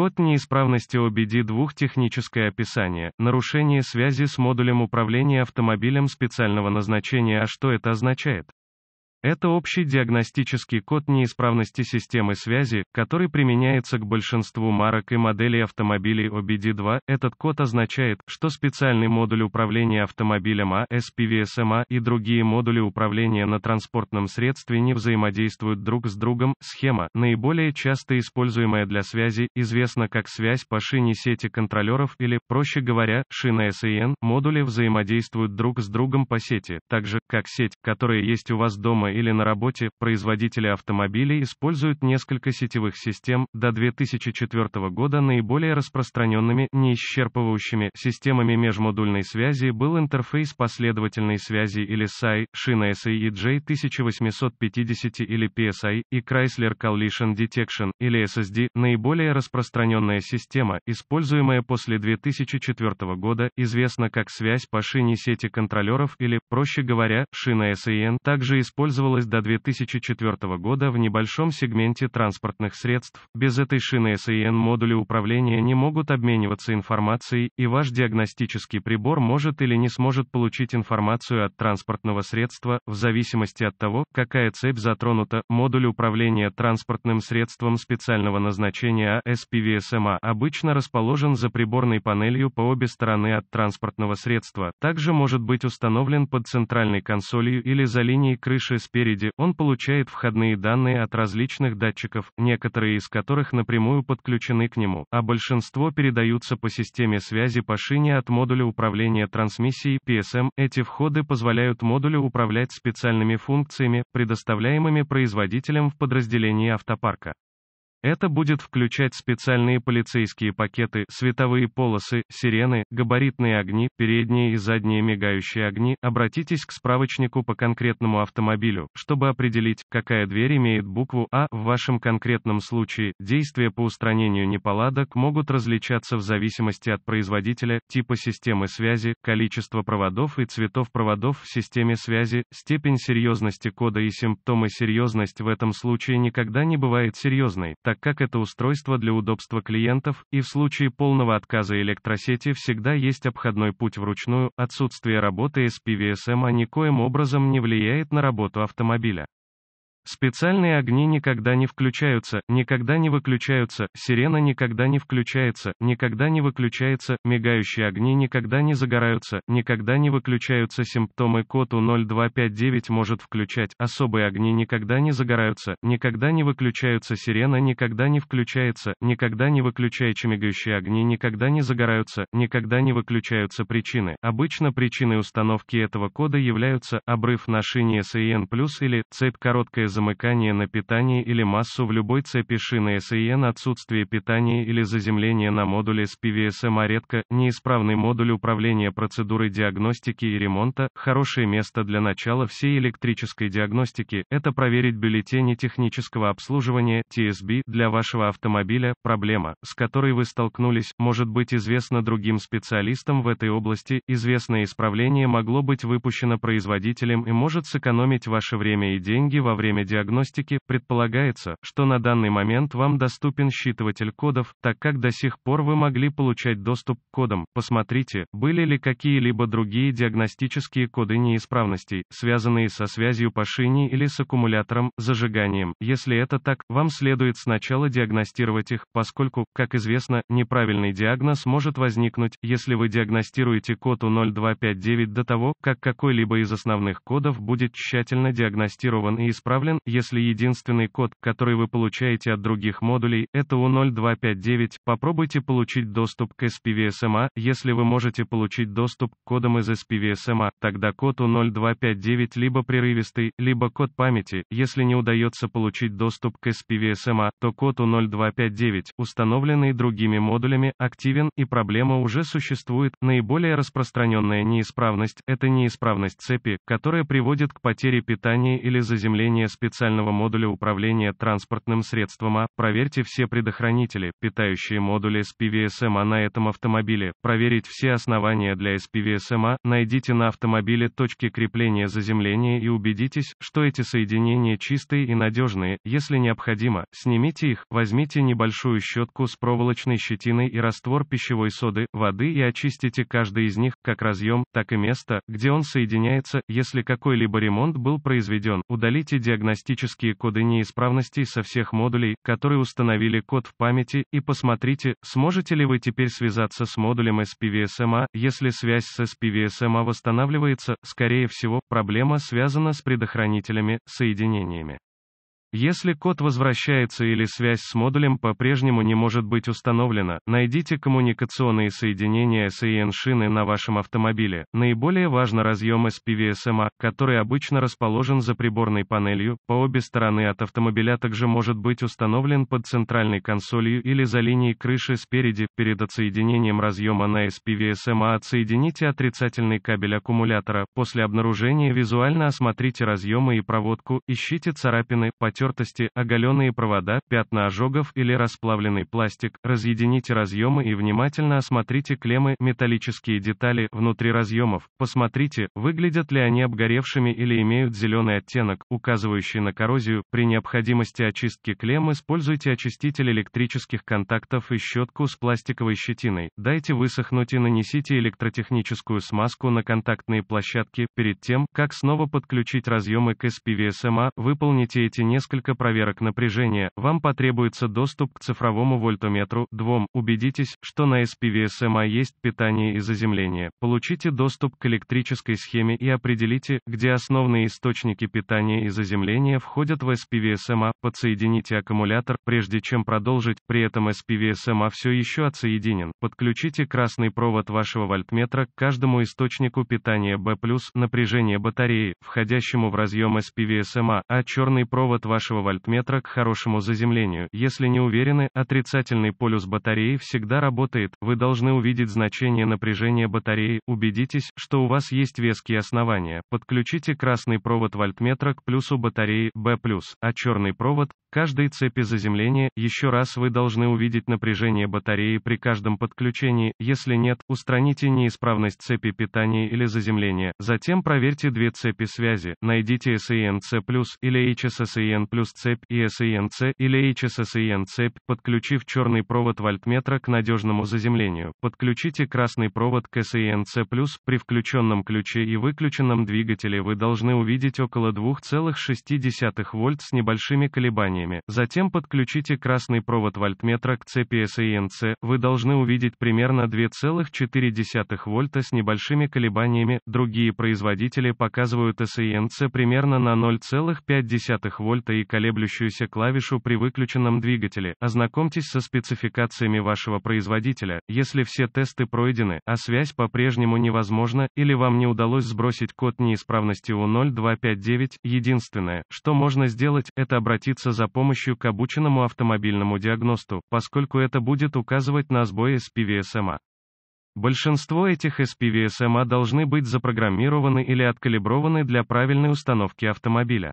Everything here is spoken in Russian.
Код неисправности OBD2 техническое описание, нарушение связи с модулем управления автомобилем специального назначения. А что это означает? Это общий диагностический код неисправности системы связи, который применяется к большинству марок и моделей автомобилей OBD2. Этот код означает, что специальный модуль управления автомобилем а, эм а, и другие модули управления на транспортном средстве не взаимодействуют друг с другом. Схема, наиболее часто используемая для связи, известна как связь по шине сети контролеров или, проще говоря, шина SAN. Модули взаимодействуют друг с другом по сети, так же, как сеть, которая есть у вас дома или на работе, производители автомобилей используют несколько сетевых систем, до 2004 года наиболее распространенными, не исчерпывающими, системами межмодульной связи был интерфейс последовательной связи или SAI, шина SAEJ 1850 или PSI, и Chrysler Collision Detection, или SSD, наиболее распространенная система, используемая после 2004 года, известна как связь по шине сети контролеров или, проще говоря, шина SAN, также используется использовалась до 2004 года в небольшом сегменте транспортных средств. Без этой шины SAN модули управления не могут обмениваться информацией, и ваш диагностический прибор может или не сможет получить информацию от транспортного средства, в зависимости от того, какая цепь затронута. Модуль управления транспортным средством специального назначения ASPVSMA а эм а обычно расположен за приборной панелью по обе стороны от транспортного средства, также может быть установлен под центральной консолью или за линией крыши с спереди, он получает входные данные от различных датчиков, некоторые из которых напрямую подключены к нему, а большинство передаются по системе связи по шине от модуля управления трансмиссией PSM. Эти входы позволяют модулю управлять специальными функциями, предоставляемыми производителем в подразделении автопарка. Это будет включать специальные полицейские пакеты, световые полосы, сирены, габаритные огни, передние и задние мигающие огни. Обратитесь к справочнику по конкретному автомобилю, чтобы определить, какая дверь имеет букву А. В вашем конкретном случае, действия по устранению неполадок могут различаться в зависимости от производителя, типа системы связи, количества проводов и цветов проводов в системе связи, степень серьезности кода и симптомы серьезность в этом случае никогда не бывает серьезной, так как это устройство для удобства клиентов, и в случае полного отказа электросети всегда есть обходной путь вручную, отсутствие работы SPVSM а никоим образом не влияет на работу автомобиля. Специальные огни никогда не включаются, никогда не выключаются, сирена никогда не включается, никогда не выключается, мигающие огни никогда не загораются, никогда не выключаются симптомы коту 0259 может включать, особые огни никогда не загораются, никогда не выключаются, сирена никогда не включается, никогда не выключающие мигающие огни никогда не загораются, никогда не выключаются причины. Обычно причиной установки этого кода являются обрыв на шине SAN+, или цепь короткая за замыкание на питание или массу в любой цепи шины SEN отсутствие питания или заземление на модуле с PVSM а редко, неисправный модуль управления процедурой диагностики и ремонта, хорошее место для начала всей электрической диагностики, это проверить бюллетени технического обслуживания, TSB, для вашего автомобиля, проблема, с которой вы столкнулись, может быть известна другим специалистам в этой области, известное исправление могло быть выпущено производителем и может сэкономить ваше время и деньги во время системе диагностики, предполагается, что на данный момент вам доступен считыватель кодов, так как до сих пор вы могли получать доступ к кодам. Посмотрите, были ли какие-либо другие диагностические коды неисправностей, связанные со связью по шине или с аккумулятором, зажиганием. Если это так, вам следует сначала диагностировать их, поскольку, как известно, неправильный диагноз может возникнуть, если вы диагностируете код U0259 до того, как какой-либо из основных кодов будет тщательно диагностирован и исправлен актуален, если единственный код, который вы получаете от других модулей, это U0259. Попробуйте получить доступ к SPVSMA, если вы можете получить доступ к кодам из SPVSMA, тогда код U0259 либо прерывистый, либо код памяти, если не удается получить доступ к SPVSMA, то код U0259, установленный другими модулями, активен, и проблема уже существует. Наиболее распространенная неисправность – это неисправность цепи, которая приводит к потере питания или заземления с специального модуля управления транспортным средством А, проверьте все предохранители, питающие модули с PVSMA а, на этом автомобиле, проверить все основания для SPVSMA, а, найдите на автомобиле точки крепления заземления и убедитесь, что эти соединения чистые и надежные, если необходимо, снимите их, возьмите небольшую щетку с проволочной щетиной и раствор пищевой соды, воды и очистите каждый из них, как разъем, так и место, где он соединяется, если какой-либо ремонт был произведен, удалите диагностику диагностические коды неисправностей со всех модулей, которые установили код в памяти, и посмотрите, сможете ли вы теперь связаться с модулем SPVSMA, если связь с SPVSMA восстанавливается, скорее всего, проблема связана с предохранителями, соединениями. Если код возвращается или связь с модулем по-прежнему не может быть установлена, найдите коммуникационные соединения SAN-шины на вашем автомобиле. Наиболее важно разъем SPVSMA, который обычно расположен за приборной панелью, по обе стороны от автомобиля также может быть установлен под центральной консолью или за линией крыши спереди. Перед отсоединением разъема на SPVSMA отсоедините отрицательный кабель аккумулятора. После обнаружения визуально осмотрите разъемы и проводку, ищите царапины, потери потертости, оголенные провода, пятна ожогов или расплавленный пластик, разъедините разъемы и внимательно осмотрите клеммы, металлические детали, внутри разъемов, посмотрите, выглядят ли они обгоревшими или имеют зеленый оттенок, указывающий на коррозию, при необходимости очистки клемм используйте очиститель электрических контактов и щетку с пластиковой щетиной, дайте высохнуть и нанесите электротехническую смазку на контактные площадки, перед тем, как снова подключить разъемы к SPVSMA, выполните эти несколько несколько проверок напряжения, вам потребуется доступ к цифровому вольтометру, двум, убедитесь, что на SPV SMA есть питание и заземление, получите доступ к электрической схеме и определите, где основные источники питания и заземления входят в SPV SMA. подсоедините аккумулятор, прежде чем продолжить, при этом SPV SMA все еще отсоединен, подключите красный провод вашего вольтметра к каждому источнику питания B+, напряжение батареи, входящему в разъем SPV SMA, а черный провод вашего вашего вольтметра к хорошему заземлению. Если не уверены, отрицательный полюс батареи всегда работает, вы должны увидеть значение напряжения батареи, убедитесь, что у вас есть веские основания. Подключите красный провод вольтметра к плюсу батареи B+, а черный провод, к каждой цепи заземления, еще раз вы должны увидеть напряжение батареи при каждом подключении, если нет, устраните неисправность цепи питания или заземления, затем проверьте две цепи связи, найдите SENC+, или HSSEN+, плюс цепь и SINC или HSSIN цепь, подключив черный провод вольтметра к надежному заземлению. Подключите красный провод к SINC плюс, при включенном ключе и выключенном двигателе вы должны увидеть около 2,6 вольт с небольшими колебаниями. Затем подключите красный провод вольтметра к цепи SINC, вы должны увидеть примерно 2,4 вольта с небольшими колебаниями, другие производители показывают SINC примерно на 0,5 вольта и и колеблющуюся клавишу при выключенном двигателе. Ознакомьтесь со спецификациями вашего производителя, если все тесты пройдены, а связь по-прежнему невозможна, или вам не удалось сбросить код неисправности У0259, единственное, что можно сделать, это обратиться за помощью к обученному автомобильному диагносту, поскольку это будет указывать на сбои сбой SPVSMA. А. Большинство этих SPVSMA а должны быть запрограммированы или откалиброваны для правильной установки автомобиля.